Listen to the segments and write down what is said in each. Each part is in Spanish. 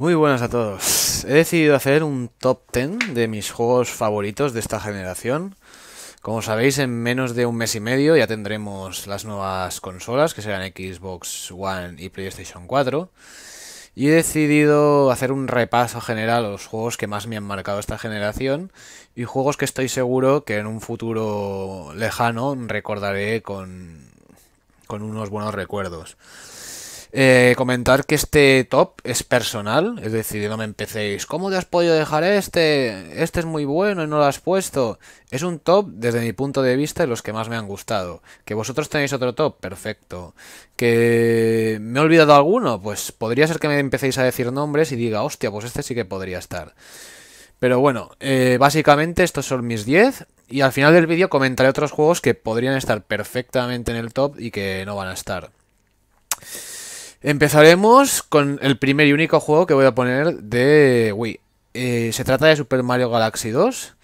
Muy buenas a todos. He decidido hacer un top 10 de mis juegos favoritos de esta generación. Como sabéis, en menos de un mes y medio ya tendremos las nuevas consolas, que serán Xbox One y PlayStation 4. Y he decidido hacer un repaso general a los juegos que más me han marcado esta generación y juegos que estoy seguro que en un futuro lejano recordaré con, con unos buenos recuerdos. Eh, comentar que este top es personal, es decir, no me empecéis, ¿cómo te has podido dejar este? Este es muy bueno y no lo has puesto. Es un top, desde mi punto de vista, de los que más me han gustado. Que vosotros tenéis otro top, perfecto. Que me he olvidado alguno, pues podría ser que me empecéis a decir nombres y diga, hostia, pues este sí que podría estar. Pero bueno, eh, básicamente estos son mis 10 y al final del vídeo comentaré otros juegos que podrían estar perfectamente en el top y que no van a estar. Empezaremos con el primer y único juego que voy a poner de Wii. Eh, se trata de Super Mario Galaxy 2.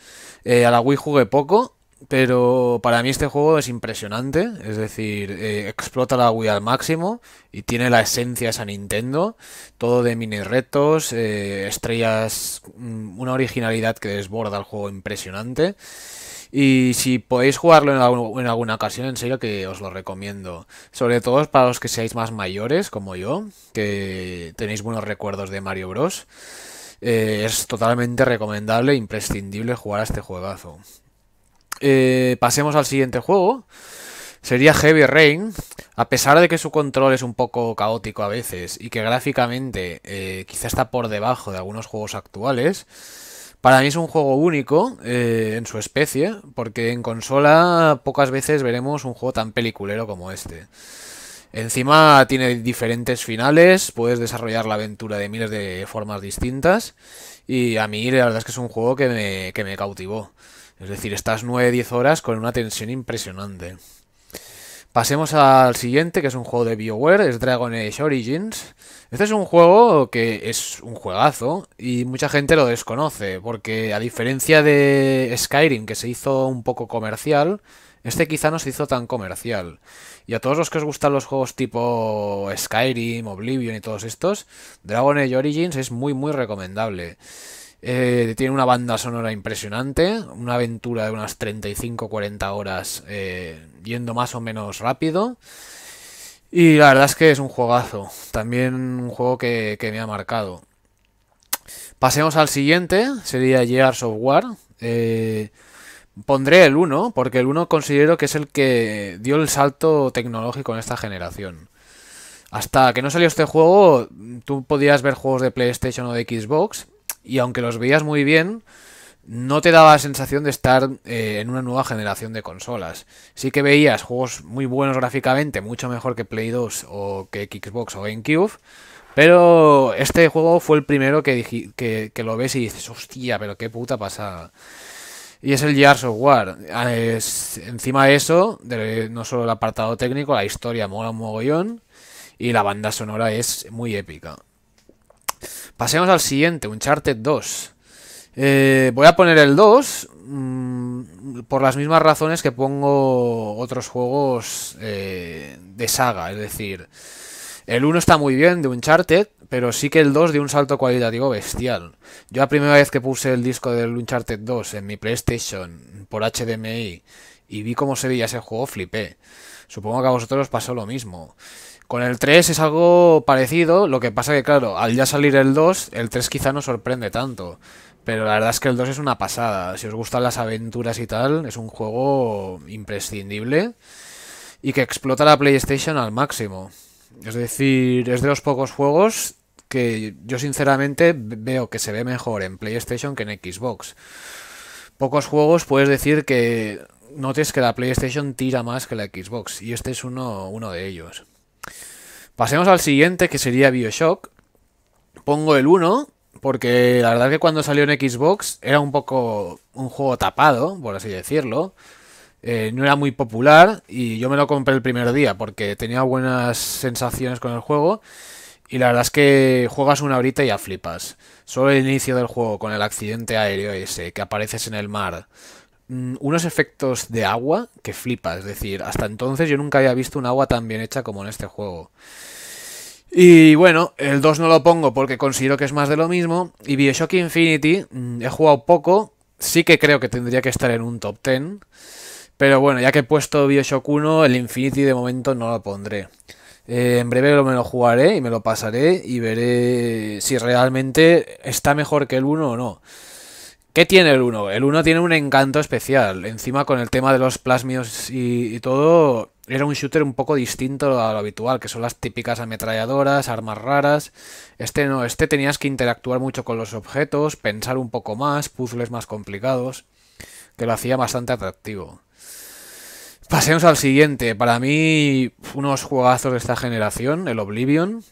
Eh, a la Wii jugué poco, pero para mí este juego es impresionante. Es decir, eh, explota la Wii al máximo y tiene la esencia esa Nintendo. Todo de mini retos, estrellas, mm, una originalidad que desborda el juego impresionante. Y si podéis jugarlo en, alguna ocasión, en serio que os lo recomiendo. Sobre todo para los que seáis más mayores, como yo, que tenéis buenos recuerdos de Mario Bros. Eh, es totalmente recomendable e imprescindible jugar a este juegazo. Eh, pasemos al siguiente juego. Sería Heavy Rain, a pesar de que su control es un poco caótico a veces y que gráficamente eh, quizá está por debajo de algunos juegos actuales, para mí es un juego único eh, en su especie, porque en consola pocas veces veremos un juego tan peliculero como este. Encima tiene diferentes finales, puedes desarrollar la aventura de miles de formas distintas y a mí la verdad es que es un juego que me, que me cautivó. Es decir, estás 9-10 horas con una tensión impresionante. Pasemos al siguiente, que es un juego de BioWare, es Dragon Age Origins. Este es un juego que es un juegazo y mucha gente lo desconoce, porque a diferencia de Skyrim, que se hizo un poco comercial, este quizá no se hizo tan comercial. Y a todos los que os gustan los juegos tipo Skyrim, Oblivion y todos estos, Dragon Age Origins es muy muy recomendable. Eh, tiene una banda sonora impresionante, una aventura de unas 35-40 horas eh, yendo más o menos rápido. Y la verdad es que es un juegazo, también un juego que, me ha marcado. Pasemos al siguiente, sería Gears of War. Eh, pondré el 1, porque el 1 considero que es el que dio el salto tecnológico en esta generación. Hasta que no salió este juego, tú podías ver juegos de PlayStation o de Xbox, y aunque los veías muy bien, no te daba la sensación de estar eh, en una nueva generación de consolas. Sí que veías juegos muy buenos gráficamente, mucho mejor que Play 2 o que Xbox o GameCube, pero este juego fue el primero que, que lo ves y dices, hostia, pero qué puta pasada. Y es el Gears of War. Ah, encima de eso, no solo el apartado técnico, la historia mola un mogollón y la banda sonora es muy épica. Pasemos al siguiente, Uncharted 2. Eh, voy a poner el 2 mm, por las mismas razones que pongo otros juegos eh, de saga. Es decir, el 1 está muy bien de Uncharted, pero sí que el 2 dio un salto cualitativo bestial. Yo la primera vez que puse el disco del Uncharted 2 en mi PlayStation por HDMI y vi cómo se veía ese juego, flipé. Supongo que a vosotros os pasó lo mismo. Con el 3 es algo parecido, lo que pasa que claro, al ya salir el 2, el 3 quizá no sorprende tanto. Pero la verdad es que el 2 es una pasada. Si os gustan las aventuras y tal, es un juego imprescindible y que explota la PlayStation al máximo. Es decir, es de los pocos juegos que yo sinceramente veo que se ve mejor en PlayStation que en Xbox. Pocos juegos puedes decir que notes que la PlayStation tira más que la Xbox y este es uno, uno de ellos. Pasemos al siguiente, que sería Bioshock. Pongo el 1, porque la verdad es que cuando salió en Xbox era un poco un juego tapado, por así decirlo. Eh, no era muy popular y yo me lo compré el primer día porque tenía buenas sensaciones con el juego. Y la verdad es que juegas una horita y ya flipas. Solo el inicio del juego con el accidente aéreo ese, que apareces en el mar, Mm, unos efectos de agua que flipa. Es decir, hasta entonces yo nunca había visto un agua tan bien hecha como en este juego. Y bueno, el 2 no lo pongo porque considero que es más de lo mismo. Y Bioshock Infinity mm, he jugado poco. Sí que creo que tendría que estar en un top 10. Pero bueno, ya que he puesto Bioshock 1, el Infinity de momento no lo pondré. Eh, en breve me lo jugaré y me lo pasaré y veré si realmente está mejor que el 1 o no. ¿Qué tiene el 1? El 1 tiene un encanto especial. Encima con el tema de los plasmios y, todo, era un shooter un poco distinto a lo habitual, que son las típicas ametralladoras, armas raras. Este no, este tenías que interactuar mucho con los objetos, pensar un poco más, puzzles más complicados, que lo hacía bastante atractivo. Pasemos al siguiente. Para mí, unos juegazos de esta generación, el Oblivion.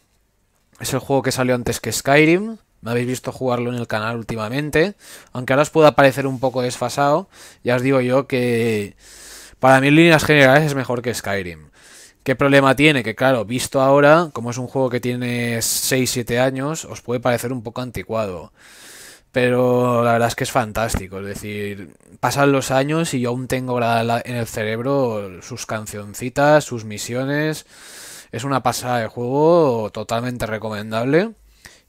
Es el juego que salió antes que Skyrim me habéis visto jugarlo en el canal últimamente, aunque ahora os pueda parecer un poco desfasado, ya os digo yo que para mí en líneas generales es mejor que Skyrim. ¿Qué problema tiene? Que claro, visto ahora, como es un juego que tiene 6-7 años, os puede parecer un poco anticuado. Pero la verdad es que es fantástico, es decir, pasan los años y yo aún tengo en el cerebro sus cancioncitas, sus misiones. Es una pasada de juego totalmente recomendable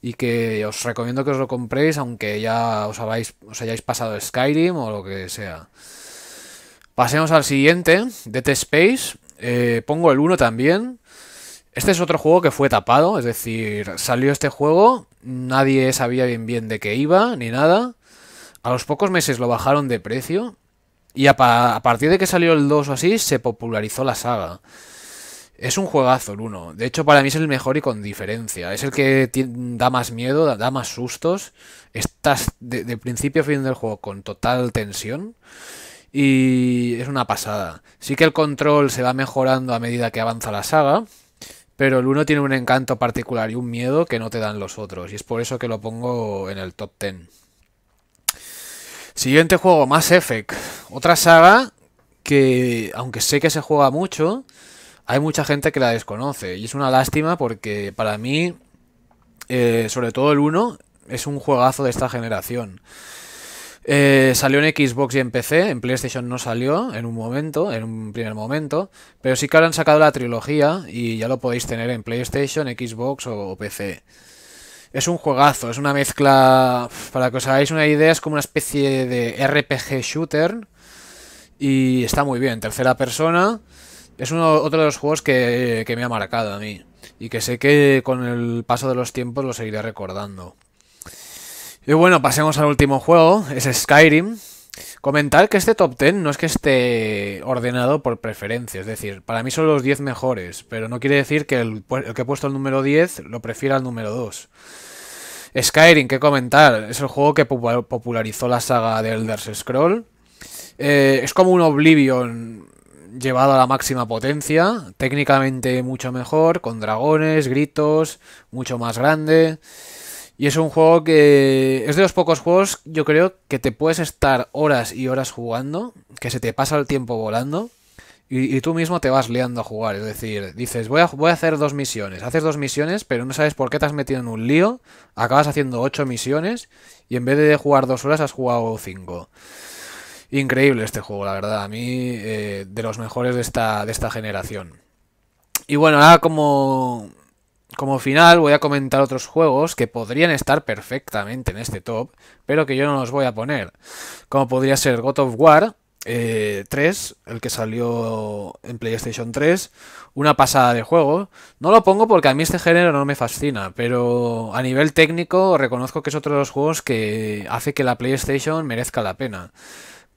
y que os recomiendo que os lo compréis aunque ya os, habáis os hayáis pasado Skyrim o lo que sea. Pasemos al siguiente, Dead Space. Eh, pongo el 1 también. Este es otro juego que fue tapado, es decir, salió este juego, nadie sabía bien bien de qué iba, ni nada. A los pocos meses lo bajaron de precio y a, a partir de que salió el 2 o así se popularizó la saga. Es un juegazo el 1. De hecho, para mí es el mejor y con diferencia. Es el que da más miedo, da más sustos. Estás de, principio a fin del juego con total tensión. Y es una pasada. Sí que el control se va mejorando a medida que avanza la saga. Pero el 1 tiene un encanto particular y un miedo que no te dan los otros. Y es por eso que lo pongo en el top 10. Siguiente juego, más Effect. Otra saga que, aunque sé que se juega mucho, hay mucha gente que la desconoce y es una lástima porque para mí, eh, sobre todo el 1, es un juegazo de esta generación. Eh, salió en Xbox y en PC, en PlayStation no salió en un momento, en un primer momento, pero sí que ahora han sacado la trilogía y ya lo podéis tener en PlayStation, Xbox o, o PC. Es un juegazo, es una mezcla, para que os hagáis una idea, es como una especie de RPG shooter y está muy bien, tercera persona es otro de los juegos que, me ha marcado a mí. Y que sé que con el paso de los tiempos lo seguiré recordando. Y bueno, pasemos al último juego, es Skyrim. Comentar que este top 10 no es que esté ordenado por preferencia, es decir, para mí son los 10 mejores, pero no quiere decir que el, que he puesto el número 10 lo prefiera al número 2. Skyrim, qué comentar, es el juego que popularizó la saga de Elder Scroll. Eh, es como un Oblivion llevado a la máxima potencia, técnicamente mucho mejor, con dragones, gritos, mucho más grande. Y es un juego que es de los pocos juegos, yo creo, que te puedes estar horas y horas jugando, que se te pasa el tiempo volando. Y, tú mismo te vas liando a jugar. Es decir, dices, voy voy a hacer dos misiones. Haces dos misiones, pero no sabes por qué te has metido en un lío. Acabas haciendo ocho misiones y en vez de jugar dos horas has jugado cinco. Increíble este juego, la verdad. A mí, eh, de los mejores de esta, de esta generación. Y bueno, ahora como, como final voy a comentar otros juegos que podrían estar perfectamente en este top, pero que yo no los voy a poner. Como podría ser God of War, 3, eh, el que salió en PlayStation 3, una pasada de juego. No lo pongo porque a mí este género no me fascina, pero a nivel técnico reconozco que es otro de los juegos que hace que la PlayStation merezca la pena.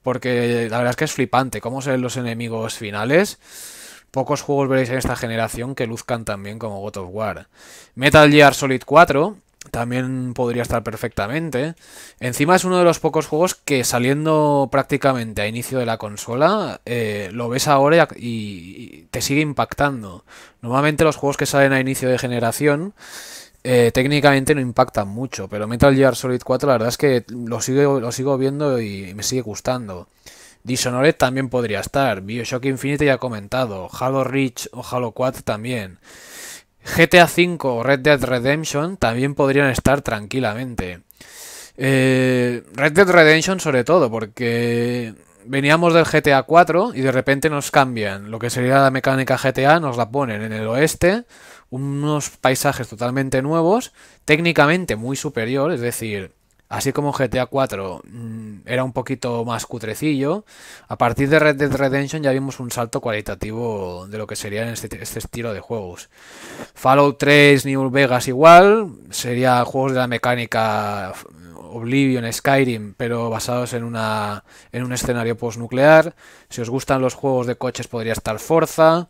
Porque la verdad es que es flipante cómo se los enemigos finales. Pocos juegos veréis en esta generación que luzcan tan bien como God of War. Metal Gear Solid 4 también podría estar perfectamente. Encima es uno de los pocos juegos que saliendo prácticamente a inicio de la consola, eh, lo ves ahora y, y te sigue impactando. Normalmente los juegos que salen a inicio de generación eh, técnicamente no impactan mucho, pero Metal Gear Solid 4 la verdad es que lo sigo, lo sigo viendo y me sigue gustando. Dishonored también podría estar, Bioshock Infinite ya he comentado, Halo Reach o Halo 4 también. GTA 5 o Red Dead Redemption también podrían estar tranquilamente. Eh, Red Dead Redemption sobre todo, porque veníamos del GTA 4 y de repente nos cambian. Lo que sería la mecánica GTA nos la ponen en el oeste unos paisajes totalmente nuevos, técnicamente muy superior, es decir, así como GTA 4 mm, era un poquito más cutrecillo, a partir de Red Dead Redemption ya vimos un salto cualitativo de lo que sería este, este estilo de juegos. Fallout 3, New Vegas igual, sería juegos de la mecánica Oblivion, Skyrim, pero basados en, una, en un escenario postnuclear. Si os gustan los juegos de coches podría estar Forza.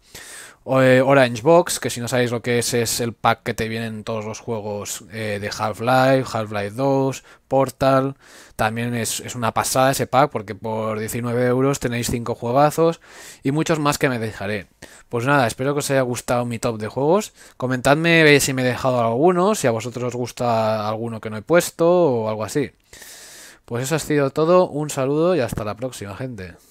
Eh, Orange Box, que si no sabéis lo que es, es el pack que te vienen todos los juegos eh, de Half-Life, Half-Life 2, Portal. También es, es, una pasada ese pack porque por 19 euros tenéis 5 juegazos y muchos más que me dejaré. Pues nada, espero que os haya gustado mi top de juegos. Comentadme si me he dejado alguno, si a vosotros os gusta alguno que no he puesto o algo así. Pues eso ha sido todo, un saludo y hasta la próxima gente.